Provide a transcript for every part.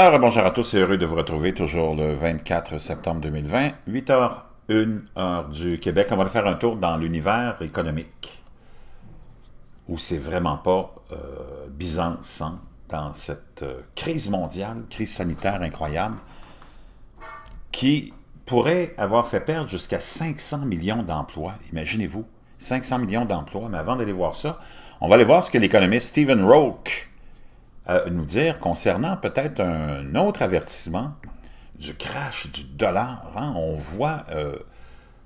Alors, bonjour à tous, et heureux de vous retrouver toujours le 24 septembre 2020, 8 h 1 heure du Québec. On va faire un tour dans l'univers économique, où c'est vraiment pas euh, Byzance hein, dans cette euh, crise mondiale, crise sanitaire incroyable, qui pourrait avoir fait perdre jusqu'à 500 millions d'emplois. Imaginez-vous, 500 millions d'emplois. Mais avant d'aller voir ça, on va aller voir ce que l'économiste Stephen Roke nous dire concernant peut-être un autre avertissement du crash du dollar. Hein. On voit, euh,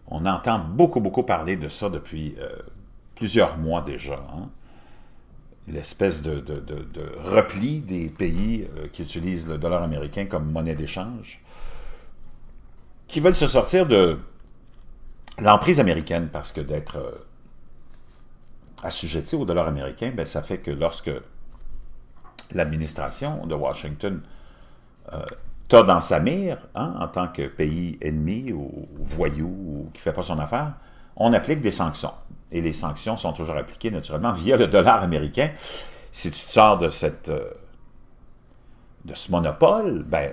on entend beaucoup, beaucoup parler de ça depuis euh, plusieurs mois déjà. Hein. L'espèce de, repli des pays euh, qui utilisent le dollar américain comme monnaie d'échange, qui veulent se sortir de l'emprise américaine parce que d'être assujetti au dollar américain, ben, ça fait que lorsque l'administration de Washington euh, dans sa mire, hein, en tant que pays ennemi ou, voyou ou qui ne fait pas son affaire, on applique des sanctions. Et les sanctions sont toujours appliquées, naturellement, via le dollar américain. Si tu te sors de, cette, euh, de ce monopole, ben,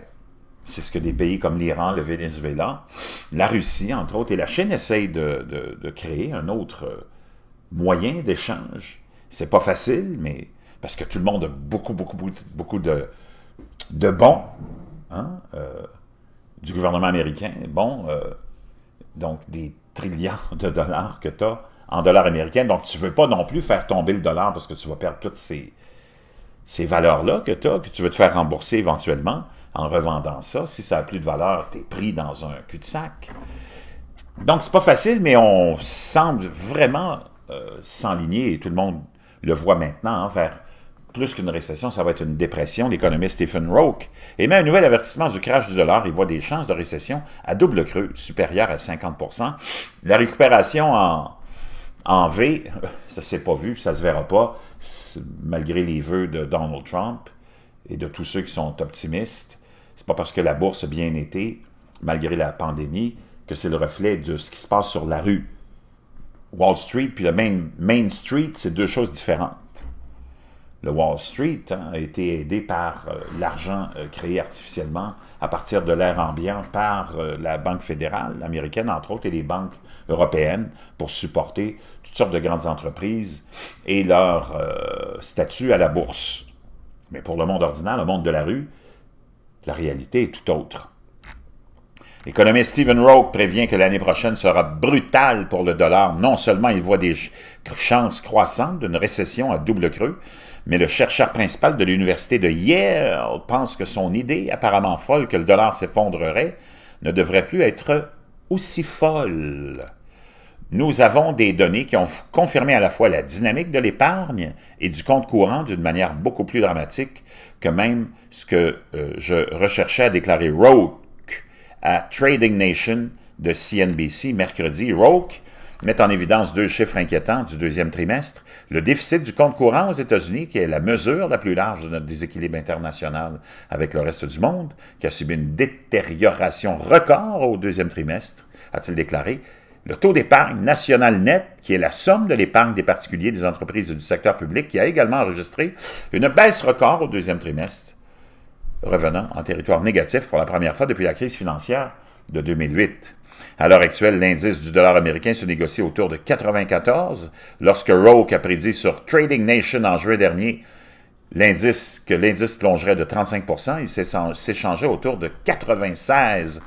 c'est ce que des pays comme l'Iran, le Venezuela, la Russie, entre autres, et la Chine essayent de, de créer un autre euh, moyen d'échange. C'est pas facile, mais parce que tout le monde a beaucoup, beaucoup, beaucoup de, de bons hein, euh, du gouvernement américain, bon, euh, donc des trillions de dollars que tu as en dollars américains. Donc, tu ne veux pas non plus faire tomber le dollar parce que tu vas perdre toutes ces, valeurs-là que tu as, que tu veux te faire rembourser éventuellement en revendant ça. Si ça n'a plus de valeur, tu es pris dans un cul-de-sac. Donc, c'est pas facile, mais on semble vraiment euh, s'enligner, et tout le monde le voit maintenant, hein, vers plus qu'une récession, ça va être une dépression, l'économiste Stephen Roke émet un nouvel avertissement du crash du dollar Il voit des chances de récession à double creux, supérieures à 50 La récupération en, V, ça s'est pas vu, ça se verra pas, malgré les vœux de Donald Trump et de tous ceux qui sont optimistes. C'est pas parce que la bourse a bien été, malgré la pandémie, que c'est le reflet de ce qui se passe sur la rue. Wall Street puis la Main, Main Street, c'est deux choses différentes. Le Wall Street hein, a été aidé par euh, l'argent euh, créé artificiellement à partir de l'air ambiant par euh, la Banque fédérale américaine, entre autres, et les banques européennes pour supporter toutes sortes de grandes entreprises et leur statut à la bourse. Mais pour le monde ordinaire, le monde de la rue, la réalité est tout autre. L'économiste Stephen Rowe prévient que l'année prochaine sera brutale pour le dollar. Non seulement il voit des chances croissantes d'une récession à double creux, mais le chercheur principal de l'université de Yale pense que son idée, apparemment folle que le dollar s'effondrerait, ne devrait plus être aussi folle. Nous avons des données qui ont confirmé à la fois la dynamique de l'épargne et du compte courant d'une manière beaucoup plus dramatique que même ce que euh, je recherchais à déclarer Roke à Trading Nation de CNBC mercredi mettent en évidence deux chiffres inquiétants du deuxième trimestre. Le déficit du compte courant aux États-Unis, qui est la mesure la plus large de notre déséquilibre international avec le reste du monde, qui a subi une détérioration record au deuxième trimestre, a-t-il déclaré. Le taux d'épargne national net, qui est la somme de l'épargne des particuliers, des entreprises et du secteur public, qui a également enregistré une baisse record au deuxième trimestre, revenant en territoire négatif pour la première fois depuis la crise financière de 2008. À l'heure actuelle, l'indice du dollar américain se négocie autour de 94, lorsque Roke a prédit sur Trading Nation en juin dernier l'indice que l'indice plongerait de 35 il s'échangeait autour de 96.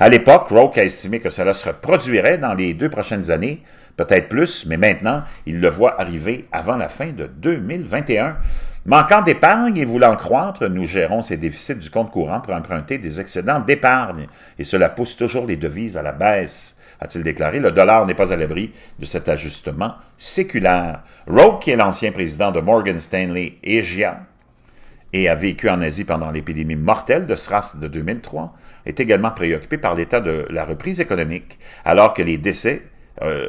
À l'époque, Roke a estimé que cela se reproduirait dans les deux prochaines années, peut-être plus, mais maintenant, il le voit arriver avant la fin de 2021. Manquant d'épargne et voulant croître, nous gérons ces déficits du compte courant pour emprunter des excédents d'épargne, et cela pousse toujours les devises à la baisse, a-t-il déclaré. Le dollar n'est pas à l'abri de cet ajustement séculaire. Rogue, qui est l'ancien président de Morgan Stanley Asia, et a vécu en Asie pendant l'épidémie mortelle de SRAS de 2003, est également préoccupé par l'état de la reprise économique, alors que les décès euh,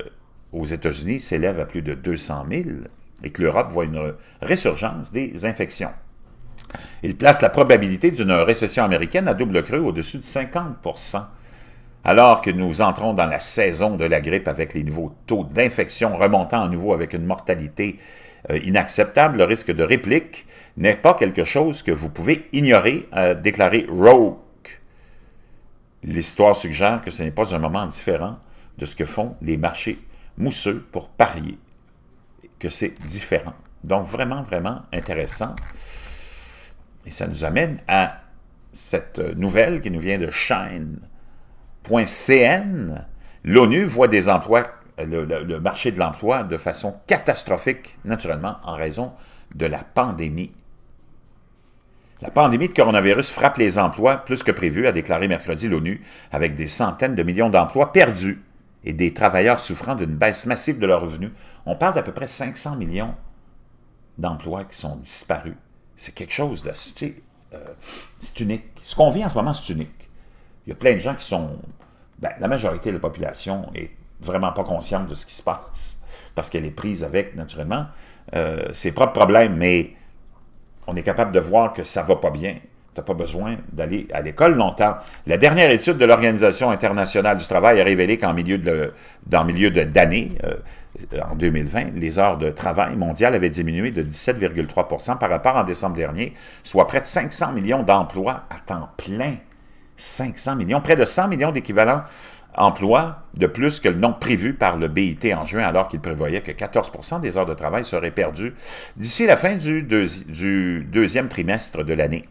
aux États-Unis s'élèvent à plus de 200 000 et que l'Europe voit une résurgence des infections. Il place la probabilité d'une récession américaine à double creux au-dessus de 50 alors que nous entrons dans la saison de la grippe avec les nouveaux taux d'infection remontant à nouveau avec une mortalité euh, inacceptable, le risque de réplique n'est pas quelque chose que vous pouvez ignorer, a euh, déclaré L'histoire suggère que ce n'est pas un moment différent de ce que font les marchés mousseux pour parier que c'est différent. Donc, vraiment, vraiment intéressant. Et ça nous amène à cette nouvelle qui nous vient de Shine.cn. L'ONU voit des emplois, le marché de l'emploi de façon catastrophique, naturellement, en raison de la pandémie. La pandémie de coronavirus frappe les emplois plus que prévu, a déclaré mercredi l'ONU, avec des centaines de millions d'emplois perdus et des travailleurs souffrant d'une baisse massive de leurs revenus. On parle d'à peu près 500 millions d'emplois qui sont disparus. C'est quelque chose de... Euh, c'est unique. Ce qu'on vit en ce moment, c'est unique. Il y a plein de gens qui sont... Ben, la majorité de la population est vraiment pas consciente de ce qui se passe parce qu'elle est prise avec, naturellement, euh, ses propres problèmes, mais on est capable de voir que ça va pas bien pas besoin d'aller à l'école longtemps. La dernière étude de l'Organisation internationale du travail a révélé qu'en milieu de, milieu d'année, euh, en 2020, les heures de travail mondiales avaient diminué de 17,3 par rapport en décembre dernier, soit près de 500 millions d'emplois à temps plein. 500 millions, près de 100 millions d'équivalents emplois de plus que le nombre prévu par le BIT en juin, alors qu'il prévoyait que 14 des heures de travail seraient perdues d'ici la fin du deuxième trimestre de l'année.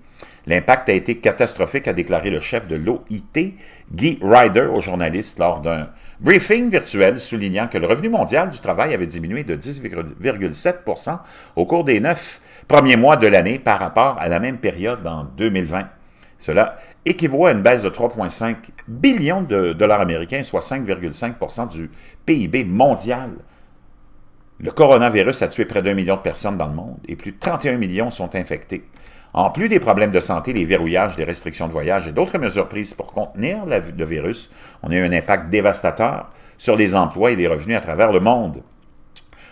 L'impact a été catastrophique, a déclaré le chef de l'OIT, Guy Ryder, aux journalistes lors d'un briefing virtuel soulignant que le revenu mondial du travail avait diminué de 10,7 au cours des neuf premiers mois de l'année par rapport à la même période en 2020. Cela équivaut à une baisse de 3,5 billions de dollars américains, soit 5,5 du PIB mondial. Le coronavirus a tué près d'un million de personnes dans le monde et plus de 31 millions sont infectés. En plus des problèmes de santé, les verrouillages, les restrictions de voyage et d'autres mesures prises pour contenir le virus on a eu un impact dévastateur sur les emplois et les revenus à travers le monde.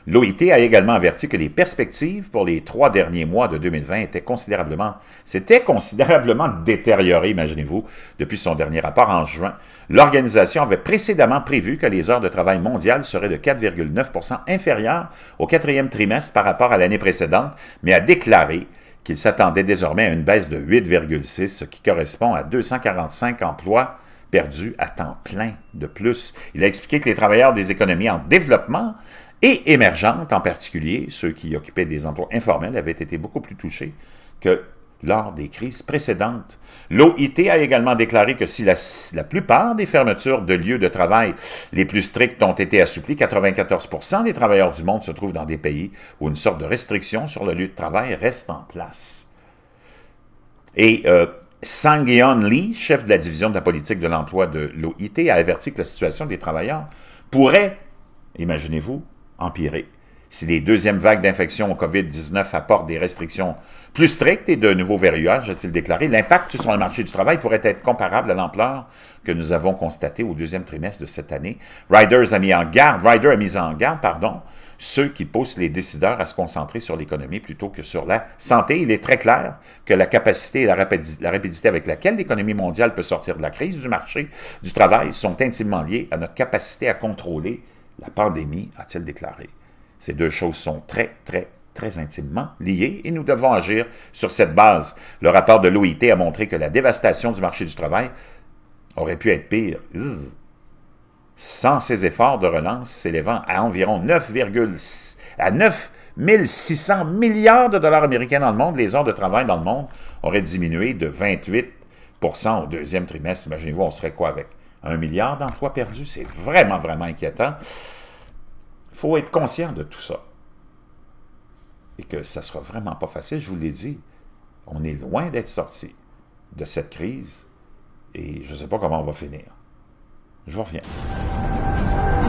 L'OIT a également averti que les perspectives pour les trois derniers mois de 2020 étaient considérablement, s'étaient considérablement détériorées, imaginez-vous, depuis son dernier rapport en juin. L'organisation avait précédemment prévu que les heures de travail mondiales seraient de 4,9 inférieures au quatrième trimestre par rapport à l'année précédente, mais a déclaré qu'il s'attendait désormais à une baisse de 8,6, ce qui correspond à 245 emplois perdus à temps plein de plus. Il a expliqué que les travailleurs des économies en développement et émergentes en particulier, ceux qui occupaient des emplois informels, avaient été beaucoup plus touchés que lors des crises précédentes. L'OIT a également déclaré que si la, plupart des fermetures de lieux de travail les plus strictes ont été assouplies, 94 des travailleurs du monde se trouvent dans des pays où une sorte de restriction sur le lieu de travail reste en place. Et euh, Sang-Yeon Lee, chef de la division de la politique de l'emploi de l'OIT, a averti que la situation des travailleurs pourrait, imaginez-vous, empirer. Si les deuxièmes vagues d'infection au COVID-19 apportent des restrictions plus strictes et de nouveaux verruages, a-t-il déclaré, l'impact sur le marché du travail pourrait être comparable à l'ampleur que nous avons constatée au deuxième trimestre de cette année. Riders a mis en garde, Ryder a mis en garde, pardon, ceux qui poussent les décideurs à se concentrer sur l'économie plutôt que sur la santé. Il est très clair que la capacité et la, rapidité avec laquelle l'économie mondiale peut sortir de la crise du marché du travail sont intimement liées à notre capacité à contrôler la pandémie, a-t-il déclaré. Ces deux choses sont très, très, très intimement liées et nous devons agir sur cette base. Le rapport de l'OIT a montré que la dévastation du marché du travail aurait pu être pire. Sans ces efforts de relance s'élevant à environ 9, à 9 600 milliards de dollars américains dans le monde, les heures de travail dans le monde auraient diminué de 28 au deuxième trimestre. Imaginez-vous, on serait quoi avec un milliard d'emplois perdus? C'est vraiment, vraiment inquiétant faut être conscient de tout ça. Et que ça ne sera vraiment pas facile, je vous l'ai dit. On est loin d'être sorti de cette crise et je ne sais pas comment on va finir. Je reviens.